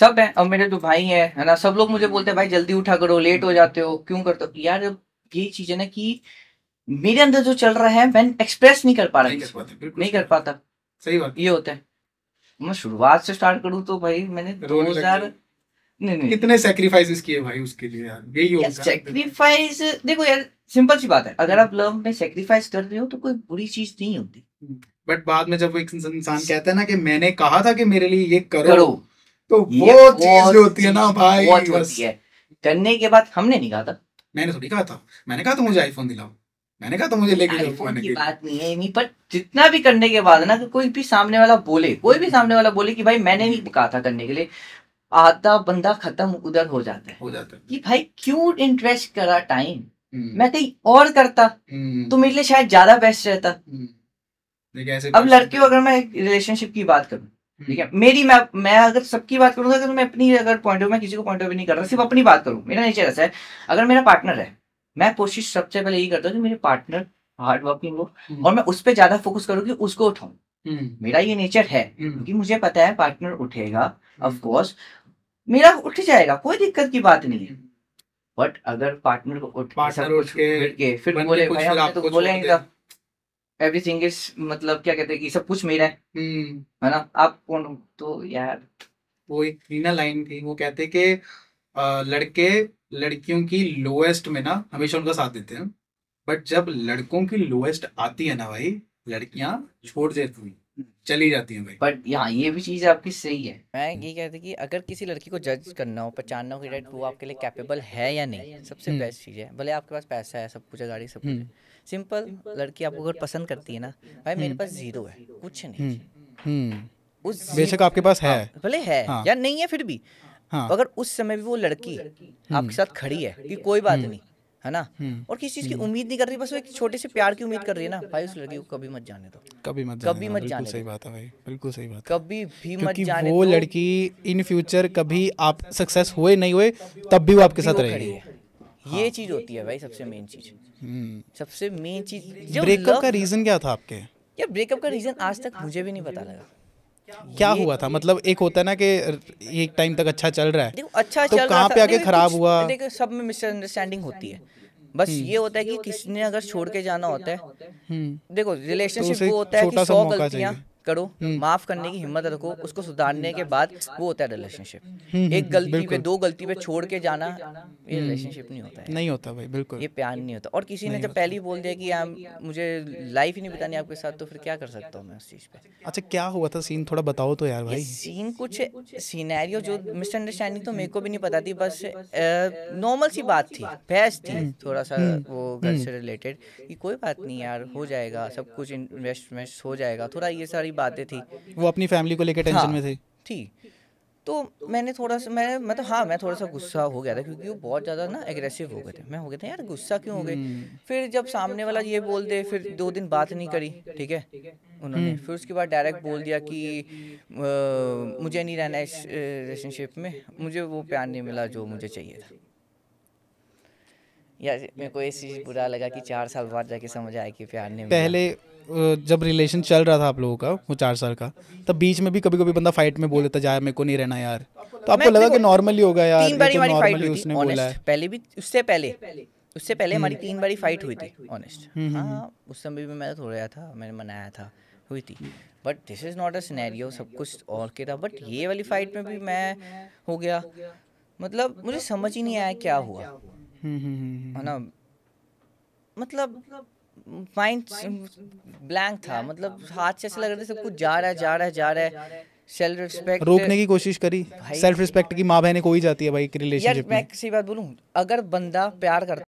सब है अब मेरे तो भाई है है ना सब लोग मुझे हम्म। बोलते हैं भाई जल्दी उठा करो लेट हो जाते हो क्यों करते हो यार ये चीज है ना कि मेरे अंदर जो चल रहा है मैं एक्सप्रेस नहीं कर पा रहा नहीं कर पाता नहीं कर पाता सही बात ये होता है मैं शुरुआत से स्टार्ट करूँ तो भाई मैंने दो हजार नहीं नहीं कितने सैक्रिफाइसेस किए भाई उसके लिए यार यही होगा सैक्रिफाइस देखो यार सिंपल सी बात है अगर आप लव में सैक्रिफाइस कर रहे हो तो कोई बुरी चीज नहीं होती बट हम्म, बाद में जब एक इंसान कहता है ना कि मैंने कहा था कि मेरे लिए ये करो, करो तो वो चीज जो होती है ना भाई होती है करने के बाद हमने नहीं कहा था मैंने थोड़ी कहा था मैंने कहा था मुझे आईफोन दिलाओ मैंने कहा था मुझे लेके की बात नहीं है नहीं पर जितना भी करने के बाद ना कि कोई भी सामने वाला बोले कोई भी सामने वाला बोले कि भाई मैंने नहीं कहा था करने के लिए आधा बंदा खत्म उधर हो जाता है हो जाता है कि भाई क्यों इंटरेस्ट करा टाइम हम्म। मैं कहीं और करता हम्म। तो मेरे लिए शायद ज्यादा बेस्ट रहता हम्म। अब लड़के अगर मैं रिलेशनशिप की बात करूं ठीक है मेरी मैं मैं अगर सबकी बात करूंगा अगर तो मैं अपनी अगर पॉइंट ऑफ मैं किसी को पॉइंट ऑफ नहीं कर रहा सिर्फ अपनी बात करूँ मेरा नेचर ऐसा है अगर मेरा पार्टनर है मैं कोशिश सबसे पहले यही करता हूँ कि मेरे पार्टनर हार्ड वर्किंग हो हम्म। और मैं उस पर ज्यादा फोकस करूँ कि उसको उठाऊ हम्म। मेरा ये नेचर है हम्म। क्योंकि मुझे पता है पार्टनर उठेगा ऑफकोर्स मेरा उठ जाएगा कोई दिक्कत की बात नहीं है बट अगर पार्टनर को उठ पार्टनर उठ के फिर बोले भाई तो बोले एवरीथिंग इज मतलब क्या कहते हैं कि सब कुछ मेरा है हम्म। है ना आप कौन हो तो यार वो एक रीना लाइन थी वो कहते हैं कि लड़के लड़कियों की लोएस्ट में ना हमेशा उनका साथ देते हैं बट जब लड़कों की लोएस्ट आती है ना भाई लड़कियां छोड़ देती हैं चली जाती है भाई बट यहाँ ये भी चीज आपकी सही है मैं ये कहता कि अगर किसी लड़की को जज करना हो पहचानना हो कि डेट वो आपके लिए कैपेबल है या नहीं hmm. सबसे बेस्ट चीज है भले आपके पास पैसा है सब कुछ है गाड़ी सब कुछ सिंपल hmm. लड़की आपको अगर पसंद करती है ना भाई मेरे hmm. पास जीरो है कुछ नहीं उस बेशक आपके पास है हाँ, भले है हाँ। या नहीं है फिर भी अगर हाँ। उस समय भी वो लड़की आपके साथ खड़ी है कि कोई बात नहीं है ना हम्म। और किसी चीज की हम्म। उम्मीद नहीं कर रही बस वो एक छोटे से प्यार की उम्मीद कर रही है ना भाई उस लड़की को कभी मत जाने दो कभी मत कभी मत जाने सही बात है भाई बिल्कुल सही बात कभी भी मत जाने वो लड़की इन फ्यूचर कभी आप सक्सेस हुए नहीं हुए तब भी वो आपके साथ रहेगी ये हाँ। चीज होती है भाई सबसे मेन चीज हम्म। सबसे मेन चीज ब्रेकअप का रीजन क्या था आपके यार ब्रेकअप का रीजन आज तक मुझे भी नहीं पता लगा क्या हुआ था मतलब एक होता है ना कि एक टाइम तक अच्छा चल रहा है देखो अच्छा तो चल कहाँ पे आके खराब हुआ देखो सब में मिसअंडरस्टैंडिंग होती है बस हम्म। ये होता है कि किसने अगर छोड़ के जाना होता है हम्म। देखो रिलेशनशिप तो वो होता है कि सौ गलतियाँ करो हम्म। माफ करने की हिम्मत रखो उसको सुधारने के बाद वो होता है रिलेशनशिप हम्म, हम्म, एक गलती पे दो गलती पे छोड़ के जाना ये रिलेशनशिप नहीं होता है नहीं होता भाई बिल्कुल ये प्यार नहीं होता और किसी ने जब पहले ही बोल दिया कि यार मुझे लाइफ ही नहीं बितानी आपके साथ तो फिर क्या कर सकता हूँ मैं उस चीज़ पे अच्छा क्या हुआ था सीन थोड़ा बताओ तो यार भाई सीन कुछ सीनैरियो जो मिसअंडरस्टैंडिंग तो मेरे को भी नहीं पता थी बस नॉर्मल सी बात थी बहस थी थोड़ा सा वो घर से रिलेटेड कि कोई बात नहीं यार हो जाएगा सब कुछ इन्वेस्टमेंट हो जाएगा थोड़ा ये सारी बातें थी वो अपनी फैमिली को लेकर टेंशन हाँ, में थी थी तो मैंने थोड़ा सा मैं मतलब हाँ मैं थोड़ा सा गुस्सा हो गया था क्योंकि वो बहुत ज़्यादा ना एग्रेसिव हो गए थे मैं हो गया था यार गुस्सा क्यों हो गए हम्म। फिर जब सामने वाला ये बोल दे फिर दो दिन बात नहीं करी ठीक है उन्होंने हम्म। फिर उसके बाद डायरेक्ट बोल दिया कि आ, मुझे नहीं रहना इस रिलेशनशिप में मुझे वो प्यार नहीं मिला जो मुझे चाहिए था यार मेरे को ऐसी बुरा लगा कि चार साल बाद जाके समझ आया कि प्यार नहीं पहले जब रिलेशन चल रहा था आप लोगों का वो चार साल का तब बीच में भी कभी कभी बंदा फाइट में बोल देता यार मेरे को नहीं रहना यार तो आपको लगा कि नॉर्मली होगा यार तीन बारी हमारी फाइट हुई थी ऑनेस्ट पहले भी उससे पहले उससे पहले हमारी हम्म। तीन बारी फाइट हुई थी ऑनेस्ट हम्म, हम्म, हाँ उस समय भी मैं थोड़ा तो था मैंने मनाया था हुई थी but this is not a scenario सब कुछ और के था बट ये वाली फाइट में भी मैं हो गया मतलब मुझे समझ ही नहीं आया क्या हुआ है ना मतलब माइंड ब्लैंक था मतलब हाथ मतलब से ऐसा लग रहा था सब कुछ जा रहा है जा रहा है जा रहा है सेल्फ रिस्पेक्ट रोकने की कोशिश करी सेल्फ रिस्पेक्ट की माँ बहने को ही जाती है भाई रिलेशनशिप में मैं किसी बात बोलूँ अगर बंदा प्यार करता